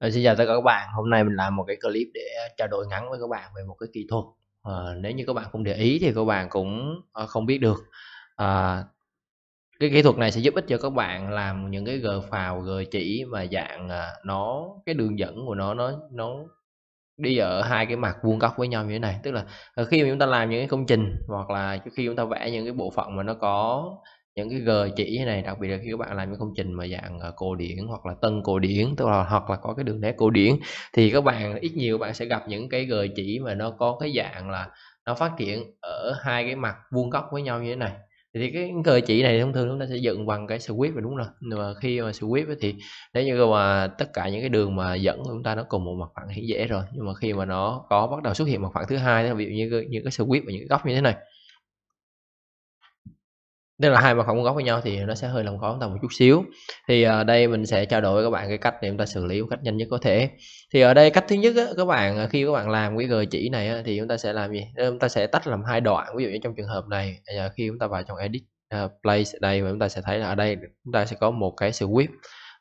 Rồi, xin chào tất cả các bạn hôm nay mình làm một cái clip để ờ, trao đổi ngắn với các bạn về một cái kỹ thuật à, nếu như các bạn không để ý thì các bạn cũng ờ, không biết được à, cái kỹ thuật này sẽ giúp ích cho các bạn làm những cái gờ phào gờ chỉ mà dạng nó cái đường dẫn của nó nó nó đi ở hai cái mặt vuông góc với nhau như thế này tức là khi mà chúng ta làm những cái công trình hoặc là khi chúng ta vẽ những cái bộ phận mà nó có những cái gờ chỉ như này đặc biệt là khi các bạn làm những công trình mà dạng ờ, cổ điển hoặc là tân cổ điển tức là hoặc là có cái đường nét cổ điển thì các bạn ít nhiều bạn sẽ gặp những cái gờ chỉ mà nó có cái dạng là nó phát triển ở hai cái mặt vuông góc với nhau như thế này thì cái cơ chỉ này thông thường chúng ta sẽ dựng bằng cái sweep và đúng rồi nhưng mà khi mà sweep thì nếu như mà tất cả những cái đường mà dẫn của chúng ta nó cùng một mặt phẳng thì dễ rồi nhưng mà khi mà nó có bắt đầu xuất hiện mặt phẳng thứ hai ví dụ như những cái sweep và những cái góc như thế này nên là hai mặt không góc với nhau thì nó sẽ hơi làm khó chúng ta một chút xíu thì ở ờ, đây mình sẽ trao đổi với các bạn cái cách để chúng ta xử lý một cách nhanh nhất có thể thì ở đây cách thứ nhất á, các bạn ờ, khi các bạn làm cái gợi chỉ này á, thì chúng ta sẽ làm gì ờ, chúng ta sẽ tách làm hai đoạn ví dụ như trong trường hợp này khi chúng ta vào trong edit uh, place đây và chúng ta sẽ thấy là ở đây chúng ta sẽ có một cái sweep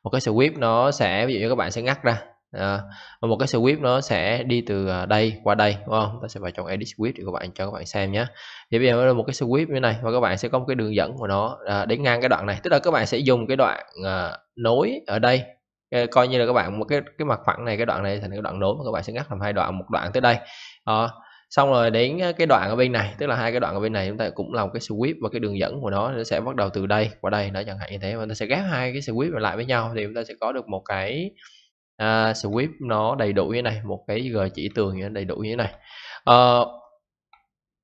một cái sweep nó sẽ ví dụ như các bạn sẽ ngắt ra Ờ, và một cái script nó sẽ đi từ à, đây qua đây đúng không ta sẽ vào trong edit script để các bạn cho các bạn xem nhé thì bây giờ là một cái script như này và các bạn sẽ có một cái đường dẫn của nó à, đến ngang cái đoạn này tức là các bạn sẽ dùng cái đoạn à, nối ở đây ờ, coi như là các bạn một cái cái mặt phẳng này cái đoạn này thành cái đoạn nối các bạn sẽ ngắt làm hai đoạn một đoạn tới đây à, xong rồi đến cái đoạn ở bên này tức là hai cái đoạn ở bên này chúng ta cũng làm cái sweep và cái đường dẫn của nó nó sẽ bắt đầu từ đây qua đây nó chẳng hạn như thế và ta sẽ ghép hai cái sweep lại với nhau thì chúng ta sẽ có được một cái à, script nó đầy đủ như này một cái g chỉ tường như đầy đủ như này à,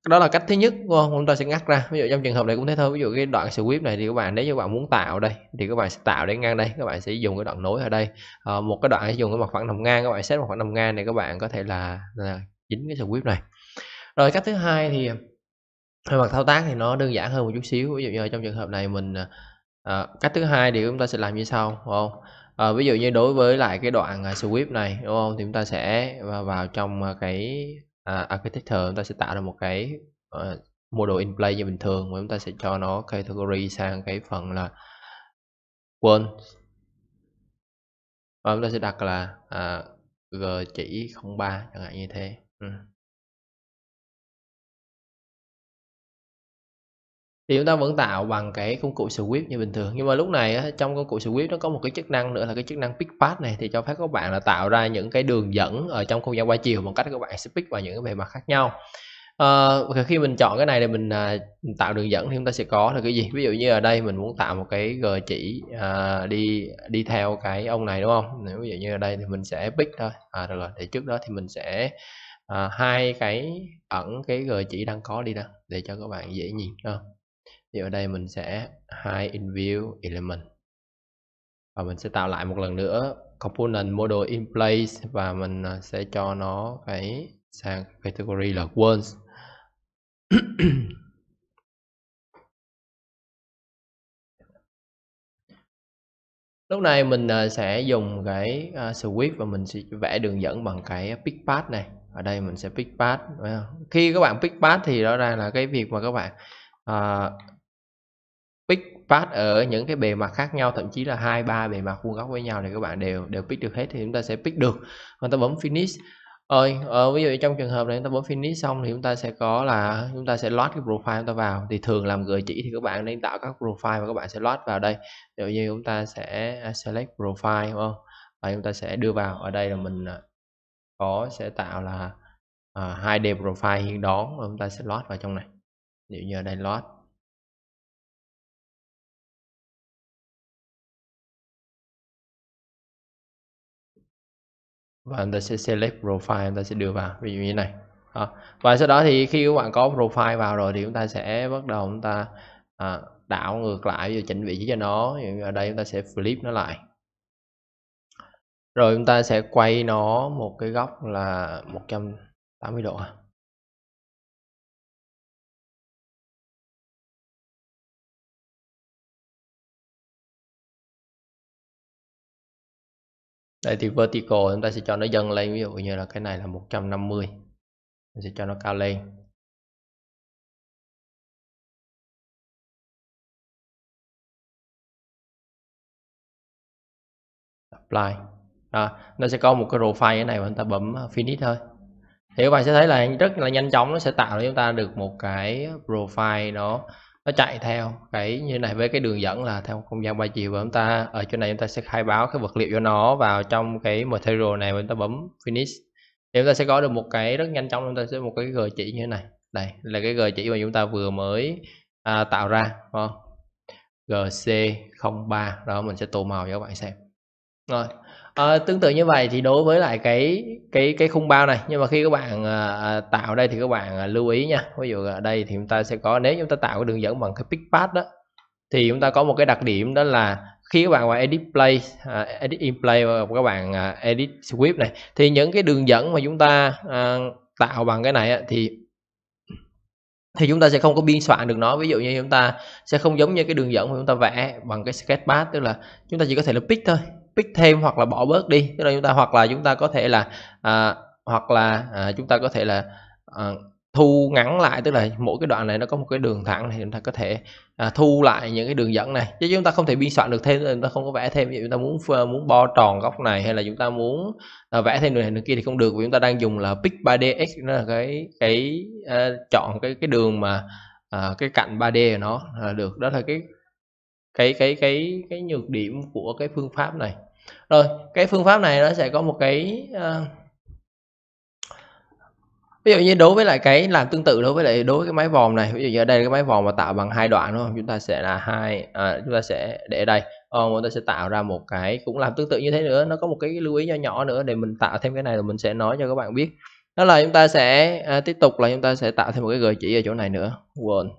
đó là cách thứ nhất không? chúng ta sẽ ngắt ra ví dụ trong trường hợp này cũng thế thôi ví dụ cái đoạn script này thì các bạn nếu như các bạn muốn tạo đây thì các bạn sẽ tạo đến ngang đây các bạn sẽ dùng cái đoạn nối ở đây à, một cái đoạn sẽ dùng cái mặt phẳng nằm ngang các bạn xét một khoảng nằm ngang này các bạn có thể là, là chính cái script này rồi cách thứ hai thì về mặt thao tác thì nó đơn giản hơn một chút xíu ví dụ như trong trường hợp này mình à, cách thứ hai thì chúng ta sẽ làm như sau đúng không à, ví dụ như đối với lại cái đoạn à, script này đúng không thì chúng ta sẽ vào trong à, cái à, architecture chúng ta sẽ tạo ra một cái uh, model in play như bình thường và chúng ta sẽ cho nó category sang cái phần là quên và chúng ta sẽ đặt là à, g chỉ 03 chẳng hạn như thế ừ. thì chúng ta vẫn tạo bằng cái công cụ sweep như bình thường nhưng mà lúc này trong công cụ sweep nó có một cái chức năng nữa là cái chức năng pick path này thì cho phép các bạn là tạo ra những cái đường dẫn ở trong không gian ba chiều bằng cách các bạn sẽ pick vào những cái bề mặt khác nhau uh, khi mình chọn cái này để mình uh, tạo đường dẫn thì chúng ta sẽ có là cái gì ví dụ như ở đây mình muốn tạo một cái g chỉ uh, đi đi theo cái ông này đúng không ví dụ như ở đây thì mình sẽ pick thôi à được rồi để trước đó thì mình sẽ uh, hai cái ẩn cái g chỉ đang có đi đó để cho các bạn dễ nhìn không thì ở đây mình sẽ hide in view element và mình sẽ tạo lại một lần nữa component model in place và mình à, sẽ cho nó cái sang category là words lúc này mình à, sẽ dùng cái à, switch và mình sẽ vẽ đường dẫn bằng cái pick path này ở đây mình sẽ pick path khi các bạn pick path thì rõ ràng là cái việc mà các bạn pick pass ở những cái bề mặt khác nhau thậm chí là hai ba bề mặt vuông góc với nhau này các bạn đều đều pick được hết thì chúng ta sẽ pick được Chúng ta bấm finish ơi ờ, ví dụ trong trường hợp này chúng ta bấm finish xong thì chúng ta sẽ có là chúng ta sẽ load cái profile chúng ta vào thì thường làm gợi chỉ thì các bạn nên tạo các profile và các bạn sẽ load vào đây ví dụ như chúng ta sẽ select profile đúng không và chúng ta sẽ đưa vào ở đây là mình ờ, có sẽ tạo là ờ, hai uh, đề profile hiện đó và chúng ta sẽ load vào trong này ví dụ như ở đây load và chúng ta sẽ select profile chúng ta sẽ đưa vào ví dụ như này đó. và sau đó thì khi các bạn có profile vào rồi thì chúng ta sẽ bắt đầu chúng ta à, đảo ngược lại và chỉnh vị trí cho nó ở đây chúng ta sẽ flip nó lại rồi chúng ta sẽ quay nó một cái góc là 180 độ à. đây thì vertical chúng ta sẽ cho nó dâng lên ví dụ như là cái này là 150 mình sẽ cho nó cao lên apply à, nó sẽ có một cái profile thế này mà chúng ta bấm ờ, finish thôi thì các bạn sẽ thấy là rất là nhanh chóng nó sẽ tạo cho chúng ta được một cái profile nó nó chạy theo cái như này với cái đường dẫn là theo không gian ba chiều và chúng ta ở chỗ này chúng ta sẽ khai báo cái vật liệu cho nó vào trong cái material này và chúng ta bấm finish thì chúng ta sẽ có được một cái rất nhanh chóng chúng ta sẽ một cái gợi chỉ như thế này đây là cái gợi chỉ mà chúng ta vừa mới à, tạo ra không? GC03 đó mình sẽ tô màu cho các bạn xem rồi à, tương tự như vậy thì đối với lại cái cái cái khung bao này nhưng mà khi các bạn à, tạo đây thì các bạn à, lưu ý nha ví dụ ở đây thì chúng ta sẽ có nếu chúng ta tạo cái đường dẫn bằng cái pick path đó thì chúng ta có một cái đặc điểm đó là khi các bạn vào edit play à, edit in play và các bạn à, edit script này thì những cái đường dẫn mà chúng ta à, tạo bằng cái này á, thì thì chúng ta sẽ không có biên soạn được nó ví dụ như chúng ta sẽ không giống như cái đường dẫn mà chúng ta vẽ bằng cái sketchpad tức là chúng ta chỉ có thể là pick thôi pick thêm hoặc là bỏ bớt đi tức là chúng ta hoặc là chúng ta có thể là à, hoặc là à, chúng ta có thể là à, thu ngắn lại tức là mỗi cái đoạn này nó có một cái đường thẳng này chúng ta có thể à, thu lại những cái đường dẫn này chứ chúng ta không thể biên soạn được thêm chúng ta không có vẽ thêm ví dụ chúng ta muốn muốn bo tròn góc này hay là chúng ta muốn à, vẽ thêm đường này đường kia thì không được vì chúng ta đang dùng là pick 3dx nó là cái cái à, chọn cái cái đường mà à, cái cạnh 3D của nó là được đó là cái cái cái cái cái nhược điểm của cái phương pháp này rồi cái phương pháp này nó sẽ có một cái uh, ví dụ như đối với lại cái làm tương tự đối với lại đối với cái máy vòm này ví dụ như ở đây cái máy vòm mà tạo bằng hai đoạn đúng không chúng ta sẽ là hai à, chúng ta sẽ để đây ờ, chúng ta sẽ tạo ra một cái cũng làm tương tự như thế nữa nó có một cái lưu ý nhỏ nhỏ nữa để mình tạo thêm cái này rồi mình sẽ nói cho các bạn biết đó là chúng ta sẽ à, tiếp tục là chúng ta sẽ tạo thêm một cái gợi chỉ ở chỗ này nữa quên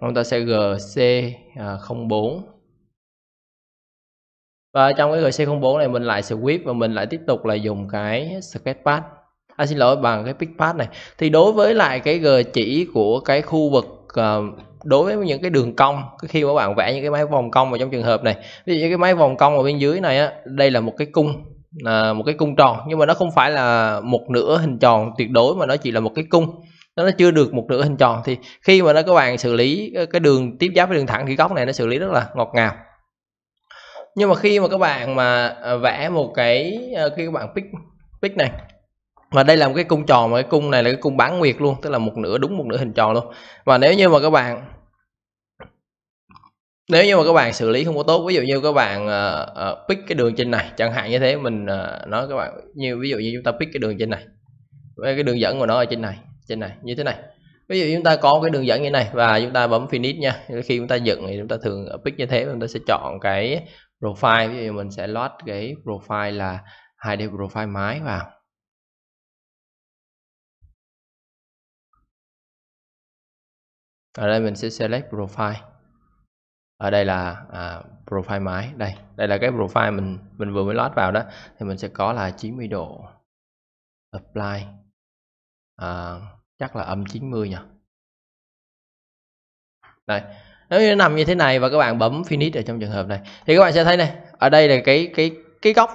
chúng ta sẽ GC04 à, và trong cái GC04 này mình lại sweep và mình lại tiếp tục là dùng cái sketchpad à xin lỗi bằng cái pickpad này thì đối với lại cái g chỉ của cái khu vực à, đối với những cái đường cong khi mà bạn vẽ những cái máy vòng cong vào trong trường hợp này ví dụ như cái máy vòng cong ở bên dưới này á đây là một cái cung à, một cái cung tròn nhưng mà nó không phải là một nửa hình tròn tuyệt đối mà nó chỉ là một cái cung nó chưa được một nửa hình tròn thì khi mà nó các bạn xử lý ờ, cái đường tiếp giáp với đường thẳng thì góc này nó xử lý rất là ngọt ngào nhưng mà khi mà các bạn mà ờ, vẽ một cái ờ, khi các bạn pick pick này và đây là một cái cung tròn mà cái cung này là cái cung bán nguyệt luôn tức là một nửa đúng một nửa hình tròn luôn và nếu như mà các bạn nếu như mà các bạn xử lý không có tốt ví dụ như các bạn uh, pick cái đường trên này chẳng hạn như thế mình uh, nói các bạn như ví dụ như chúng ta pick cái đường trên này với cái đường dẫn của nó ở trên này trên này như thế này ví dụ chúng ta có cái đường dẫn như này và chúng ta bấm finish nha khi chúng ta dựng thì chúng ta thường pick như thế chúng ta sẽ chọn cái profile ví dụ mình sẽ load cái profile là 2D profile máy vào ở đây mình sẽ select profile ở đây là à, profile máy đây đây là cái profile mình mình vừa mới load vào đó thì mình sẽ có là 90 độ apply à, chắc là âm 90 nhỉ đây nếu như nó nằm như thế này và các bạn bấm finish ở trong trường hợp này thì các bạn sẽ thấy này ở đây là cái cái cái góc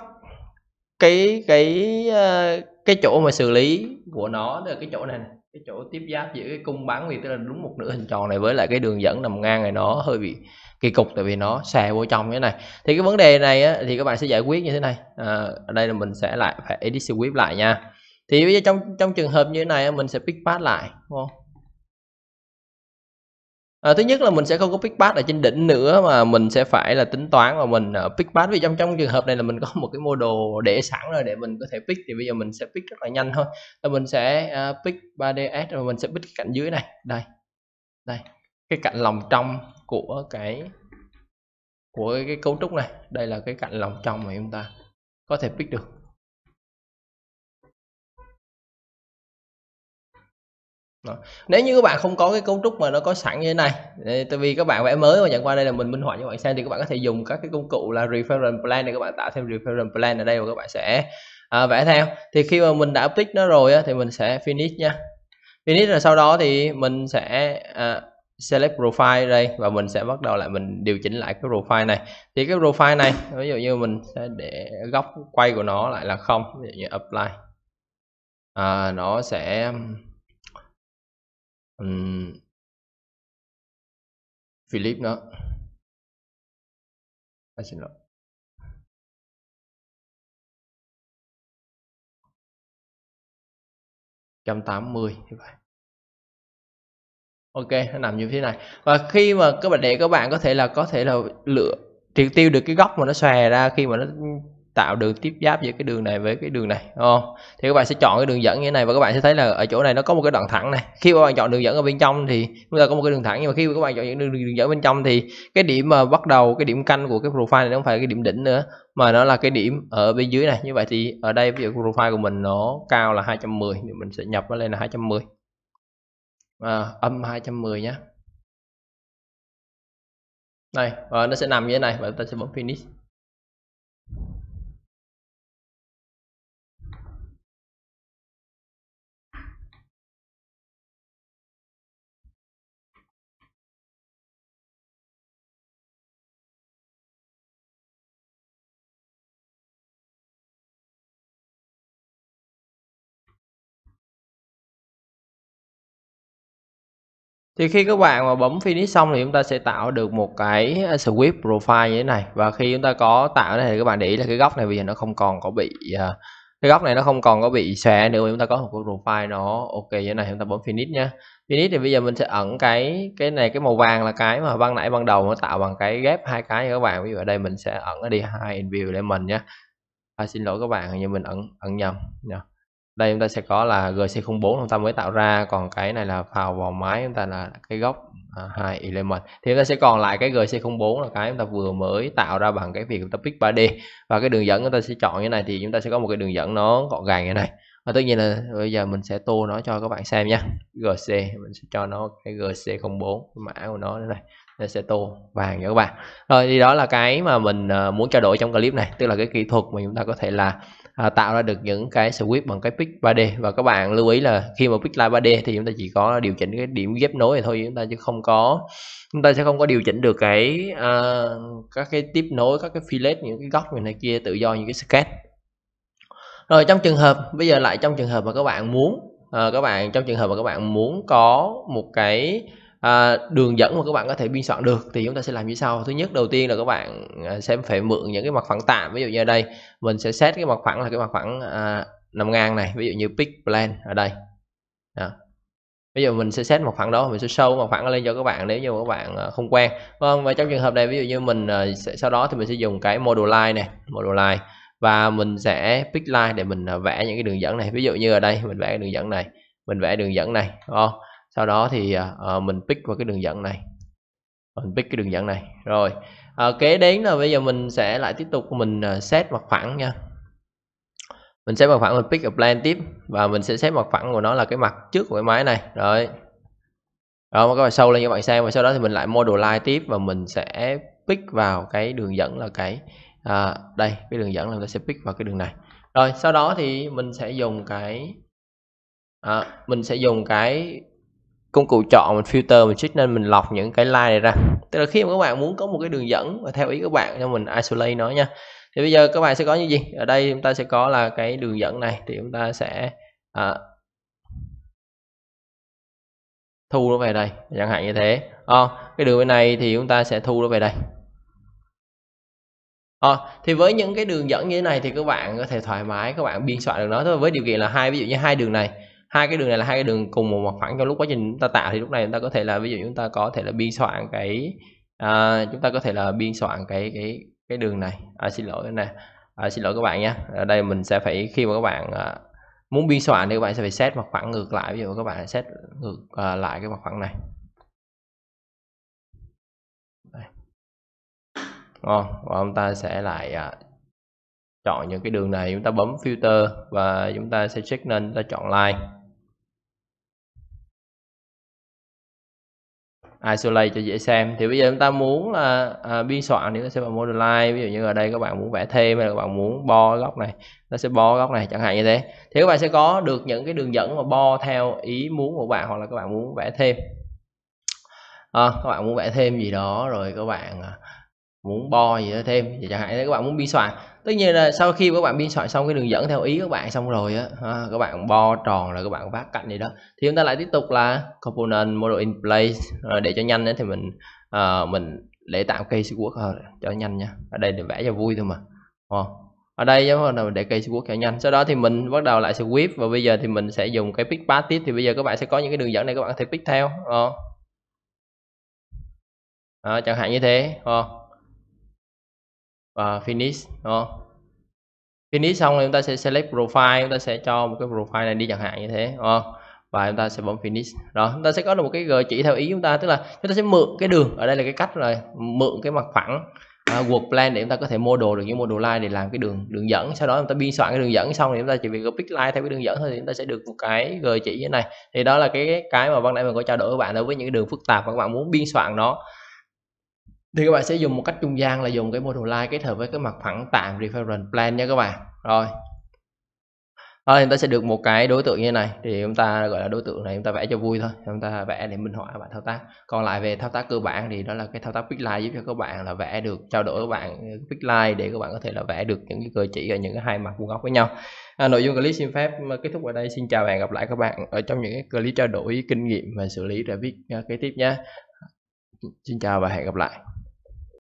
cái cái ờ, cái chỗ mà xử lý của nó là cái chỗ này, này cái chỗ tiếp giáp giữa cái cung bán vì tức là đúng một nửa hình tròn này với lại cái đường dẫn nằm ngang này nó hơi bị kỳ cục tại vì nó xè vô trong như thế này thì cái vấn đề này á, thì các bạn sẽ giải quyết như thế này à, ở đây là mình sẽ lại phải edit sweep lại nha thì bây giờ trong trong trường hợp như thế này mình sẽ pick path lại đúng không À, thứ nhất là mình sẽ không có pick pass ở trên đỉnh nữa mà mình sẽ phải là tính toán và mình ờ, pick pass vì trong trong trường hợp này là mình có một cái mô đồ để sẵn rồi để mình có thể pick thì bây giờ mình sẽ pick rất là nhanh thôi là mình sẽ ờ, pick 3ds rồi mình sẽ pick cái cạnh dưới này đây đây cái cạnh lòng trong của cái của cái cấu trúc này đây là cái cạnh lòng trong mà chúng ta có thể pick được đó. nếu như các bạn không có cái cấu trúc mà nó có sẵn như thế này tại vì các bạn vẽ mới và nhận qua đây là mình minh họa cho các bạn xem thì các bạn có thể dùng các cái công cụ là reference plan này các bạn tạo thêm reference plan ở đây và các bạn sẽ à, vẽ theo thì khi mà mình đã pick nó rồi á, thì mình sẽ finish nha finish rồi sau đó thì mình sẽ à, select profile đây và mình sẽ bắt đầu lại mình điều chỉnh lại cái profile này thì cái profile này ví dụ như mình sẽ để góc quay của nó lại là không ví dụ như apply à, nó sẽ um, Philip đó à, xin lỗi trăm tám mươi như vậy ok nó nằm như thế này và khi mà các bạn để các bạn có thể là có thể là lựa triệt tiêu được cái góc mà nó xòe ra khi mà nó tạo đường tiếp giáp giữa cái đường này với cái đường này đúng không? thì các bạn sẽ chọn cái đường dẫn như thế này và các bạn sẽ thấy là ở chỗ này nó có một cái đoạn thẳng này khi các bạn chọn đường dẫn ở bên trong thì chúng ta có một cái đường thẳng nhưng mà khi các bạn chọn những đường, đường dẫn bên trong thì cái điểm mà bắt đầu cái điểm canh của cái profile này nó không phải là cái điểm đỉnh nữa mà nó là cái điểm ở bên dưới này như vậy thì ở đây ví dụ profile của mình nó cao là 210 thì mình sẽ nhập nó lên là 210 à, âm 210 nhé đây và nó sẽ nằm như thế này và ta sẽ bấm finish thì khi các bạn mà bấm finish xong thì chúng ta sẽ tạo được một cái à, sweep profile như thế này và khi chúng ta có tạo này thì các bạn để ý là cái góc này bây giờ nó không còn có bị à, cái góc này nó không còn có bị xòe nữa chúng ta có một cái profile nó ok như thế này chúng ta bấm finish nha finish thì bây giờ mình sẽ ẩn cái cái này cái màu vàng là cái mà ban nãy ban đầu nó tạo bằng cái ghép hai cái các bạn ví dụ ở đây mình sẽ ẩn nó đi hai in view để mình nhé à, xin lỗi các bạn như mình ẩn ẩn nhầm nhé dạ đây chúng ta sẽ có là GC04 chúng ta mới tạo ra còn cái này là vào vào máy chúng ta là cái góc à, hai uh, element thì chúng ta sẽ còn lại cái GC04 là cái chúng ta vừa mới tạo ra bằng cái việc chúng ta pick 3D và cái đường dẫn chúng ta sẽ chọn như này thì chúng ta sẽ có một cái đường dẫn nó gọn gàng như này và tất nhiên là bây giờ mình sẽ tô nó cho các bạn xem nha GC mình sẽ cho nó cái GC04 mã của nó này nó sẽ tô vàng nha các bạn rồi thì đó là cái mà mình à, muốn trao đổi trong clip này tức là cái kỹ thuật mà chúng ta có thể là à, tạo ra được những cái script bằng cái pick 3D và các bạn lưu ý là khi mà pick line 3D thì chúng ta chỉ có điều chỉnh cái điểm ghép nối này thôi chúng ta chứ không có chúng ta sẽ không có điều chỉnh được cái uh, các cái tiếp nối các cái fillet những cái góc này, này kia tự do những cái sketch rồi trong trường hợp bây giờ lại trong trường hợp mà các bạn muốn à, các bạn trong trường hợp mà các bạn muốn có một cái à, đường dẫn mà các bạn có thể biên soạn được thì chúng ta sẽ làm như sau thứ nhất đầu tiên là các bạn à, sẽ phải mượn những cái mặt phẳng tạm ví dụ như ở đây mình sẽ xét cái mặt phẳng là cái mặt phẳng à, nằm ngang này ví dụ như pick plan ở đây đó. ví dụ mình sẽ xét một phẳng đó mình sẽ show một phẳng lên cho các bạn nếu như các bạn à, không quen vâng và trong trường hợp này ví dụ như mình à, sau đó thì mình sẽ dùng cái model line này model line và mình sẽ pick line để mình vẽ những cái đường dẫn này ví dụ như ở đây mình vẽ đường dẫn này mình vẽ đường dẫn này đúng không sau đó thì à, ờ, mình pick vào cái đường dẫn này mình pick cái đường dẫn này rồi à, kế đến là bây giờ mình sẽ lại tiếp tục mình à, set mặt phẳng nha mình sẽ mặt phẳng mình pick a plan tiếp và mình sẽ set mặt phẳng của nó là cái mặt trước của cái máy này rồi rồi các bạn sâu lên các bạn xem và sau đó thì mình lại model line tiếp và mình sẽ pick vào cái đường dẫn là cái à, đây cái đường dẫn là mình sẽ pick vào cái đường này rồi sau đó thì mình sẽ dùng cái à, mình sẽ dùng cái công cụ chọn mình filter mình trích nên mình lọc những cái line này ra tức là khi mà các bạn muốn có một cái đường dẫn và theo ý các bạn cho mình isolate nó nha thì bây giờ các bạn sẽ có như gì ở đây chúng ta sẽ có là cái đường dẫn này thì chúng ta sẽ à, thu nó về đây chẳng hạn như thế à, cái đường bên này thì chúng ta sẽ thu nó về đây À, thì với những cái đường dẫn như thế này thì các bạn có thể thoải mái các bạn biên soạn được nó thôi với điều kiện là hai ví dụ như hai đường này hai cái đường này là hai cái đường cùng một mặt phẳng trong lúc quá trình chúng ta tạo thì lúc này chúng ta có thể là ví dụ chúng ta có thể là biên soạn cái à, chúng ta có thể là biên soạn cái cái cái đường này à, xin lỗi nè à, xin lỗi các bạn nhé ở đây mình sẽ phải khi mà các bạn à, muốn biên soạn thì các bạn sẽ phải set mặt phẳng ngược lại ví dụ các bạn set ngược à, lại cái mặt phẳng này đây. ngon và chúng ta sẽ lại à, chọn những cái đường này chúng ta bấm filter và chúng ta sẽ check nên ta chọn line isolate cho dễ xem thì bây giờ chúng ta muốn là à, biên soạn thì nó sẽ vào modulate ví dụ như ở đây các bạn muốn vẽ thêm hay là các bạn muốn bo góc này nó sẽ bo góc này chẳng hạn như thế thì các bạn sẽ có được những cái đường dẫn mà bo theo ý muốn của bạn hoặc là các bạn muốn vẽ thêm à, các bạn muốn vẽ thêm gì đó rồi các bạn à, muốn bo gì đó thêm thì chẳng hạn các bạn muốn biên soạn tất nhiên là sau khi các bạn biên soạn xong cái đường dẫn theo ý các bạn xong rồi á các bạn bo tròn là các bạn vác cạnh gì đó thì chúng ta lại tiếp tục là component model in place ờ, để cho nhanh nữa thì mình à, mình để tạo case work à, cho nhanh nha ở đây để vẽ cho vui thôi mà à, ở đây giống là để case work cho nhanh sau đó thì mình bắt đầu lại sẽ whip và bây giờ thì mình sẽ dùng cái pick path tiếp thì bây giờ các bạn sẽ có những cái đường dẫn này các bạn có thể pick theo à. chẳng hạn như thế à và ờ, finish đúng finish xong thì chúng ta sẽ select profile chúng ta sẽ cho một cái profile này đi chẳng hạn như thế đúng và chúng ta sẽ bấm finish đó chúng ta sẽ có được một cái gợi chỉ theo ý chúng ta tức là chúng ta sẽ mượn cái đường ở đây là cái cách là mượn cái mặt phẳng uh, work plan để chúng ta có thể mô đồ được những mô đồ line để làm cái đường đường dẫn sau đó chúng ta biên soạn cái đường dẫn xong thì chúng ta chỉ việc copy line theo cái đường dẫn thôi thì chúng ta sẽ được một cái gợi chỉ như này thì đó là cái cái mà ban nãy mình có trao đổi với bạn đối với những cái đường phức tạp mà các bạn muốn biên soạn nó thì các bạn sẽ dùng một cách trung gian là dùng cái moduli kết hợp với cái mặt phẳng tạm reference plane nha các bạn rồi rồi chúng ta sẽ được một cái đối tượng như này thì chúng ta gọi là đối tượng này chúng ta vẽ cho vui thôi chúng ta vẽ để minh họa và thao tác còn lại về thao tác cơ bản thì đó là cái thao tác pick line giúp cho các bạn là vẽ được trao đổi các bạn pick line để các bạn có thể là vẽ được những cái cờ chỉ ở những cái hai mặt vuông góc với nhau à, nội dung clip xin phép kết thúc ở đây xin chào và hẹn gặp lại các bạn ở trong những cái clip trao đổi kinh nghiệm và xử lý ra viết à, kế tiếp nhé xin chào và hẹn gặp lại